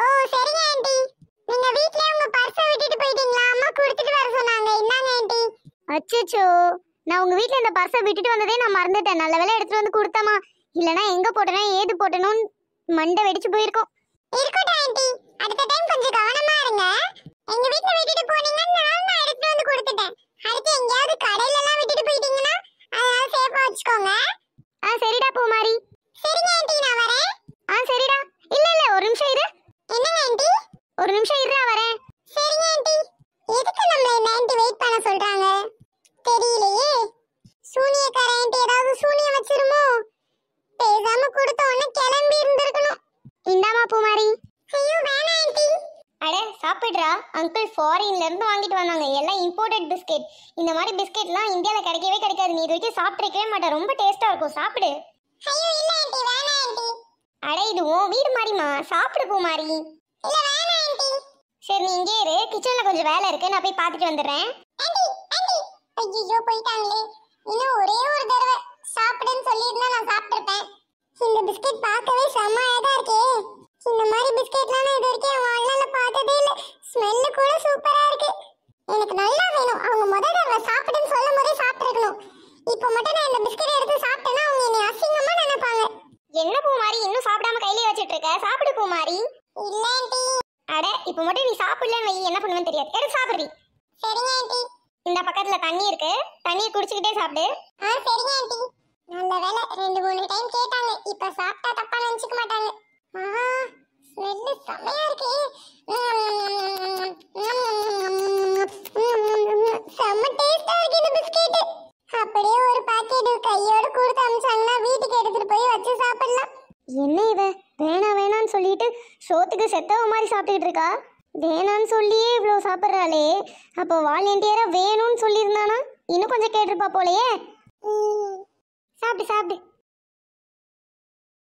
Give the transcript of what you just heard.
ஓ சரிங்க ஆண்டி நீங்க வீட்ல உங்க பர்ஸ விட்டுட்டு போயிட்டீங்களா அம்மா கொடுத்துட்டு வர சொன்னாங்க என்னங்க ஆண்டி அச்சச்சோ நான் உங்க வீட்ல இந்த பர்ஸ விட்டுட்டு வந்ததே நான் மறந்துட்டேன் நல்ல வேளை எடுத்துட்டு வந்து கொடுத்தமா இல்லனா எங்க போட்டனா ஏது போட்டனும் மண்டை வெடிச்சு போயிருக்கும் இருக்கட்டும் ஆண்டி அடுத்த டைம் கொஞ்சம் கவனமா இருங்க எங்க வீட்ல விட்டுட்டு போனீங்கன்னா நான் எடுத்துட்டு வந்து கொடுத்துட்டேன் அடுத்து எங்கயாவது கடையில எல்லாம் விட்டுட்டு போயிட்டீங்கன்னா அதனால சேஃபா வச்சுக்கோங்க ஒரு நிமிஷம் இருடா வரேன் சரிங்க ஆண்டி எதுக்கு நம்ம இந்த ஆண்டி வெயிட் பண்ண சொல்றாங்க தெரியலையே சூனியக்கார ஆண்டி ஏதாவது சூனியா வச்சிருமோ பேசாம கொடுத்த உடனே கிளம்பி இருந்திருக்கணும் இந்தாமா பூமாரி ஐயோ வேணா ஆண்டி அட சாப்பிடுறா அங்கிள் ஃபாரின்ல இருந்து வாங்கிட்டு வந்தாங்க எல்லாம் இம்போர்ட்டட் பிஸ்கெட் இந்த மாதிரி பிஸ்கெட்லாம் இந்தியால கிடைக்கவே கிடைக்காது நீ இது வரைக்கும் சாப்பிட்ருக்கவே மாட்டேன் ரொம்ப டேஸ்டா இருக்கும் சாப்பிடு ஐயோ இல்ல ஆண்டி வேணா ஆண்டி அட இது உன் வீடு மாதிரிமா சாப்பிடு பூமாரி இல்ல சரி நீ இங்கே இரு கிச்சன்ல கொஞ்சம் வேலை இருக்கு நான் போய் பார்த்துட்டு வந்துடுறேன் ஐயோ போயிட்டாங்களே இன்னும் ஒரே ஒரு தடவை சாப்பிடுன்னு சொல்லியிருந்தா நான் சாப்பிட்டுருப்பேன் இந்த பிஸ்கெட் பார்க்கவே செம்ம அழகா இருக்கே இந்த மாதிரி பிஸ்கெட்லாம் நான் இது வரைக்கும் என் வாழ்நாள பார்த்ததே இல்லை ஸ்மெல்லு கூட சூப்பரா இருக்கு எனக்கு நல்லா வேணும் அவங்க முதல் தடவை சாப்பிடுன்னு சொல்லும் போதே சாப்பிட்டுருக்கணும் இப்போ மட்டும் நான் இந்த பிஸ்கெட் எடுத்து சாப்பிட்டேன்னா அவங்க என்னை அசிங்கமா நினைப்பாங்க என்ன பூமாரி இன்னும் சாப்பிடாம கையிலே வச்சிட்டு இருக்க சாப்பிடு பூமாரி இல்ல இப்போ மட்டும் நீ சாப்பிடலன்னு வை என்ன பண்ணுவேன்னு தெரியாது எடுத்து சாப்பிடுறீ சரிங்க ஆண்டி இந்த பக்கத்துல தண்ணி இருக்கு தண்ணியை குடிச்சுக்கிட்டே சாப்பிடு ஆ சரிங்க ஆண்டி நல்ல வேலை ரெண்டு மூணு டைம் கேட்டாங்க இப்போ சாப்பிட்டா தப்பா நினைச்சுக்க மாட்டாங்க ஆஹா ஸ்மெல்லு செமையா இருக்கு செம்ம டேஸ்டா இருக்கு இந்த பிஸ்கெட் அப்படியே ஒரு பாக்கெட் கையோட கொடுத்து அனுப்பிச்சாங்கன்னா வீட்டுக்கு எடுத்துட்டு போய் வச்சு சாப்பிடலாம் என்ன இவ வேணாம் வேணாம்னு சொல்லிட்டு சோத்துக்கு செத்தவ மாதிரி சாப்பிட்டுக்கிட்டு இருக்கா வேணான்னு சொல்லியே இவ்வளோ சாப்பிட்றாளே அப்போ வாலண்டியராக வேணும்னு சொல்லியிருந்தானா இன்னும் கொஞ்சம் கேட்டிருப்பா போலையே சாப்பிடு சாப்பிடு